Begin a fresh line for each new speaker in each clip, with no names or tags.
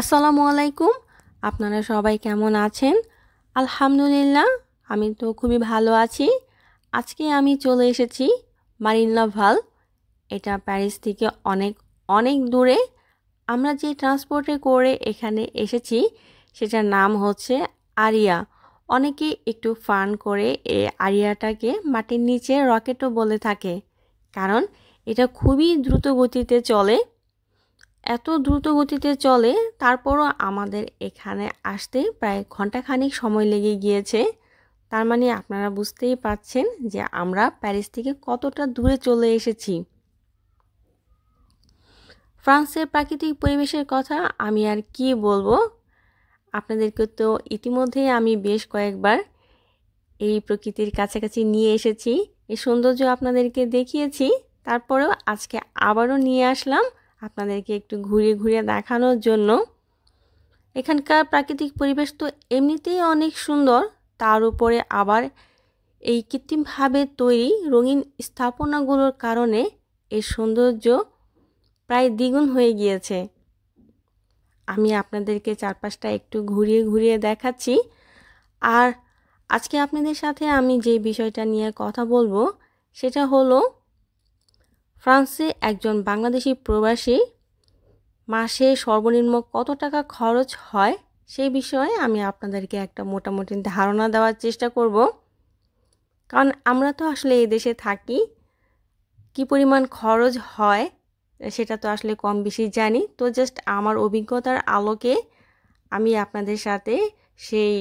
আসসালামু আলাইকুম আপনারা সবাই কেমন আছেন আলহামদুলিল্লাহ আমি তো খুবই ভালো আছি আজকে আমি চলে এসেছি মারিন্না ভাল এটা প্যারিস থেকে অনেক অনেক দূরে আমরা যে ট্রান্সপোর্টে করে এখানে এসেছি সেটার নাম হচ্ছে আরিয়া অনেকে একটু ফান করে এই আরিয়াটাকে মাটির নিচে রকেটও বলে থাকে কারণ এটা খুবই দ্রুত গতিতে চলে এত দ্রুত গতিতে চলে তারপরও আমাদের এখানে আসতে প্রায় ঘন্টাখানিক সময় লেগে গিয়েছে তার মানে আপনারা বুঝতেই পারছেন যে আমরা প্যারিস থেকে কতটা দূরে চলে এসেছি ফ্রান্সের প্রাকৃতিক পরিবেশের কথা আমি আর কি বলবো আপনাদেরকে তো ইতিমধ্যেই আমি বেশ কয়েকবার এই প্রকৃতির কাছাকাছি নিয়ে এসেছি এই সৌন্দর্য আপনাদেরকে দেখিয়েছি তারপরেও আজকে আবারও নিয়ে আসলাম আপনাদেরকে একটু ঘুরে ঘুরে দেখানোর জন্য এখানকার প্রাকৃতিক পরিবেশ তো এমনিতেই অনেক সুন্দর তার উপরে আবার এই কৃত্রিমভাবে তৈরি রঙিন স্থাপনাগুলোর কারণে এর সৌন্দর্য প্রায় দ্বিগুণ হয়ে গিয়েছে আমি আপনাদেরকে চারপাশটা একটু ঘুরিয়ে ঘুরিয়ে দেখাচ্ছি আর আজকে আপনাদের সাথে আমি যে বিষয়টা নিয়ে কথা বলবো সেটা হলো ফ্রান্সে একজন বাংলাদেশি প্রবাসী মাসে সর্বনিম্ন কত টাকা খরচ হয় সেই বিষয়ে আমি আপনাদেরকে একটা মোটামুটি ধারণা দেওয়ার চেষ্টা করব কারণ আমরা তো আসলে এই দেশে থাকি কি পরিমাণ খরচ হয় সেটা তো আসলে কম বেশি জানি তো জাস্ট আমার অভিজ্ঞতার আলোকে আমি আপনাদের সাথে সেই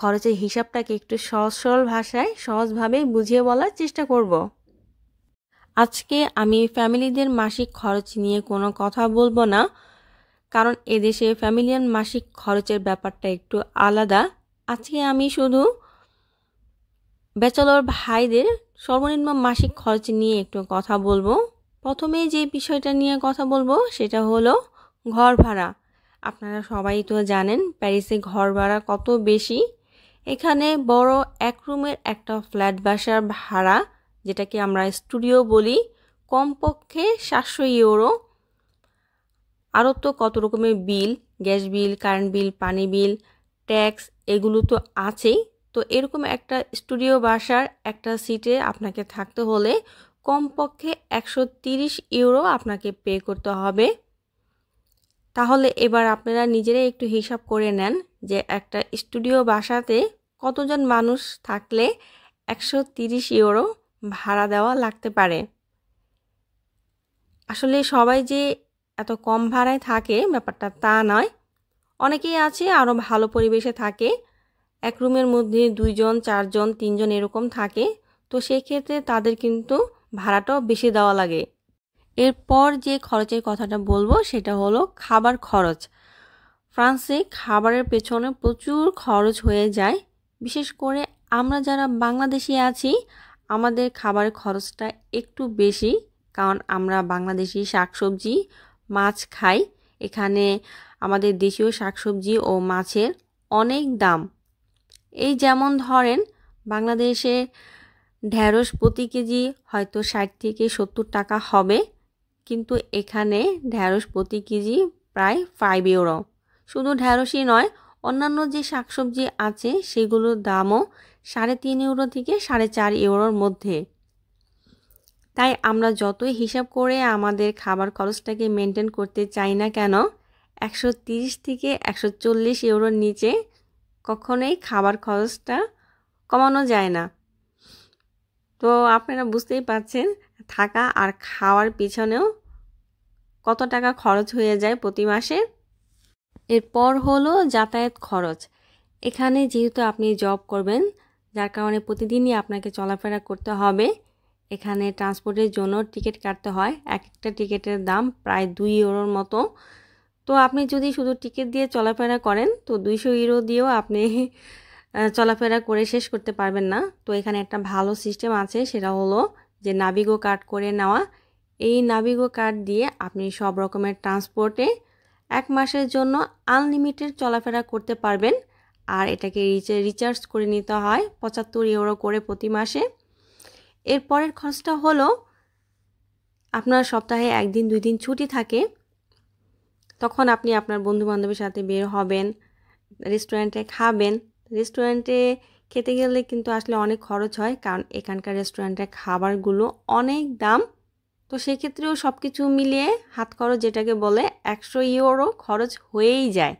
খরচের হিসাবটাকে একটু সহজ সরল ভাষায় সহজভাবে বুঝিয়ে বলার চেষ্টা করব আজকে আমি ফ্যামিলিদের মাসিক খরচ নিয়ে কোনো কথা বলবো না কারণ এদেশে ফ্যামিলিয়ান মাসিক খরচের ব্যাপারটা একটু আলাদা আজকে আমি শুধু ব্যাচেলর ভাইদের সর্বনিম্ন মাসিক খরচ নিয়ে একটু কথা বলবো প্রথমে যে বিষয়টা নিয়ে কথা বলবো সেটা হলো ঘর ভাড়া আপনারা সবাই তো জানেন প্যারিসে ঘর ভাড়া কত বেশি এখানে বড় এক রুমের একটা ফ্ল্যাট বাসার ভাড়া যেটাকে আমরা স্টুডিও বলি কমপক্ষে সাতশো ইউরো আরও তো কত রকমের বিল গ্যাস বিল কারেন্ট বিল পানি বিল ট্যাক্স এগুলো তো আছেই তো এরকম একটা স্টুডিও বাসার একটা সিটে আপনাকে থাকতে হলে কমপক্ষে একশো ইউরো আপনাকে পে করতে হবে তাহলে এবার আপনারা নিজেরাই একটু হিসাব করে নেন যে একটা স্টুডিও বাসাতে কতজন মানুষ থাকলে একশো ইউরো ভাড়া দেওয়া লাগতে পারে আসলে সবাই যে এত কম ভাড়ায় থাকে ব্যাপারটা তা নয় অনেকেই আছে আরও ভালো পরিবেশে থাকে এক রুমের মধ্যে দুইজন চারজন তিনজন এরকম থাকে তো সেক্ষেত্রে তাদের কিন্তু ভাড়াটাও বেশি দেওয়া লাগে এরপর যে খরচের কথাটা বলবো সেটা হলো খাবার খরচ ফ্রান্সে খাবারের পেছনে প্রচুর খরচ হয়ে যায় বিশেষ করে আমরা যারা বাংলাদেশি আছি আমাদের খাবার খরচটা একটু বেশি কারণ আমরা বাংলাদেশি শাকসবজি মাছ খাই এখানে আমাদের দেশীয় শাকসবজি ও মাছের অনেক দাম এই যেমন ধরেন বাংলাদেশে ঢ্যাঁড়স প্রতি কেজি হয়তো ষাট থেকে সত্তর টাকা হবে কিন্তু এখানে ঢ্যাঁড়স প্রতি কেজি প্রায় ফাইভ ইউরো শুধু ঢ্যাঁড়সই নয় অন্যান্য যে শাকসবজি আছে সেগুলোর দামও সাড়ে তিন ইউরো থেকে সাড়ে চার ইউরোর মধ্যে তাই আমরা যতই হিসাব করে আমাদের খাবার খরচটাকে মেনটেন করতে চাই না কেন একশো থেকে একশো ইউরোর নিচে কখনোই খাবার খরচটা কমানো যায় না তো আপনারা বুঝতেই পারছেন থাকা আর খাওয়ার পিছনেও কত টাকা খরচ হয়ে যায় প্রতি মাসে এরপর হলো যাতায়াত খরচ এখানে যেহেতু আপনি জব করবেন যার কারণে প্রতিদিনই আপনাকে চলাফেরা করতে হবে এখানে ট্রান্সপোর্টের জন্য টিকিট কাটতে হয় এক একটা টিকিটের দাম প্রায় দুই ইউরোর মতো তো আপনি যদি শুধু টিকিট দিয়ে চলাফেরা করেন তো দুইশো ইউরো দিয়েও আপনি চলাফেরা করে শেষ করতে পারবেন না তো এখানে একটা ভালো সিস্টেম আছে সেটা হলো যে নাবিগো কার্ড করে নেওয়া এই নাবিগো কার্ড দিয়ে আপনি সব রকমের ট্রান্সপোর্টে এক মাসের জন্য আনলিমিটেড চলাফেরা করতে পারবেন আর এটাকে রিচার্জ করে নিতে হয় পঁচাত্তর ইউরো করে প্রতি মাসে এরপরের খরচটা হলো আপনার সপ্তাহে একদিন দুই দিন ছুটি থাকে তখন আপনি আপনার বন্ধু বান্ধবের সাথে বের হবেন রেস্টুরেন্টে খাবেন রেস্টুরেন্টে খেতে গেলে কিন্তু আসলে অনেক খরচ হয় কারণ এখানকার রেস্টুরেন্টের খাবারগুলো অনেক দাম তো সেক্ষেত্রেও সব কিছু মিলিয়ে হাত খরচ যেটাকে বলে একশো ইউরো খরচ হয়েই যায়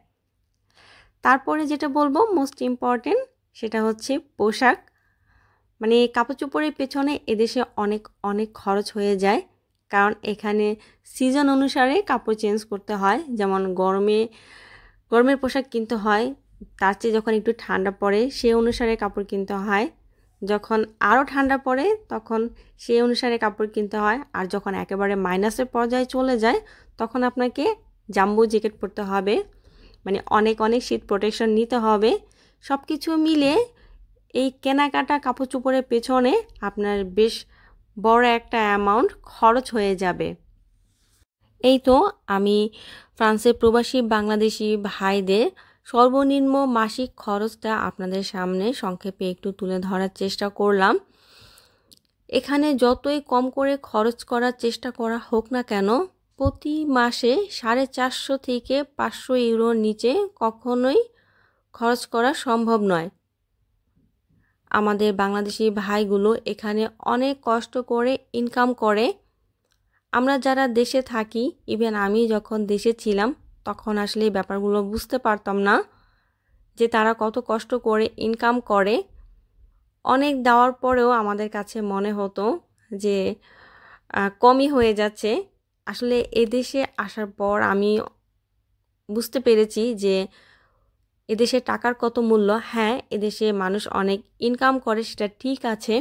তারপরে যেটা বলবো মোস্ট ইম্পর্টেন্ট সেটা হচ্ছে পোশাক মানে কাপড় চোপড়ের পেছনে এদেশে অনেক অনেক খরচ হয়ে যায় কারণ এখানে সিজন অনুসারে কাপড় চেঞ্জ করতে হয় যেমন গরমে গরমের পোশাক কিনতে হয় তার চেয়ে যখন একটু ঠান্ডা পড়ে সে অনুসারে কাপড় কিনতে হয় যখন আরও ঠান্ডা পড়ে তখন সে অনুসারে কাপড় কিনতে হয় আর যখন একেবারে মাইনাসের পর্যায়ে চলে যায় তখন আপনাকে জাম্বু জ্যাকেট পরতে হবে মানে অনেক অনেক শীত প্রোটেকশন নিতে হবে সব কিছু মিলে এই কেনাকাটা কাপড় চোপড়ের পেছনে আপনার বেশ বড় একটা অ্যামাউন্ট খরচ হয়ে যাবে এই তো আমি ফ্রান্সের প্রবাসী বাংলাদেশি ভাইদের সর্বনিম্ন মাসিক খরচটা আপনাদের সামনে সংক্ষেপে একটু তুলে ধরার চেষ্টা করলাম এখানে যতই কম করে খরচ করার চেষ্টা করা হোক না কেন প্রতি মাসে সাড়ে চারশো থেকে পাঁচশো ইউরোর নিচে কখনোই খরচ করা সম্ভব নয় আমাদের বাংলাদেশি ভাইগুলো এখানে অনেক কষ্ট করে ইনকাম করে আমরা যারা দেশে থাকি ইভেন আমি যখন দেশে ছিলাম তখন আসলে এই ব্যাপারগুলো বুঝতে পারতাম না যে তারা কত কষ্ট করে ইনকাম করে অনেক দেওয়ার পরেও আমাদের কাছে মনে হতো যে কমই হয়ে যাচ্ছে আসলে এদেশে আসার পর আমি বুঝতে পেরেছি যে এদেশে টাকার কত মূল্য হ্যাঁ এদেশে মানুষ অনেক ইনকাম করে সেটা ঠিক আছে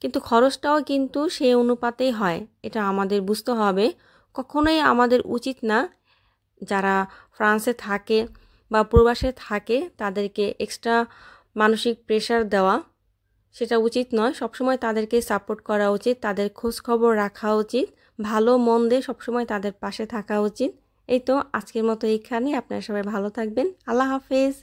কিন্তু খরচটাও কিন্তু সেই অনুপাতেই হয় এটা আমাদের বুঝতে হবে কখনোই আমাদের উচিত না যারা ফ্রান্সে থাকে বা প্রবাসে থাকে তাদেরকে এক্সট্রা মানসিক প্রেশার দেওয়া সেটা উচিত নয় সবসময় তাদেরকে সাপোর্ট করা উচিত তাদের খোঁজখবর খবর রাখা উচিত ভালো মন্দে সবসময় তাদের পাশে থাকা উচিত এই তো আজকের মতো এইখানে আপনারা সবাই ভালো থাকবেন আল্লাহ হাফেজ